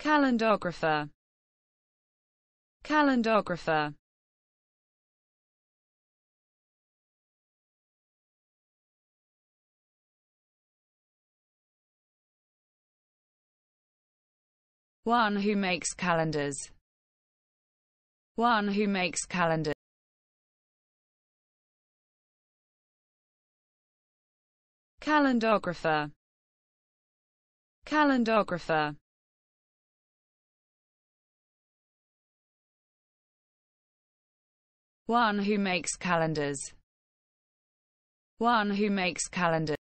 calendographer calendographer One who makes calendars. One who makes calendars. Calendographer. Calendographer. One who makes calendars. One who makes calendars.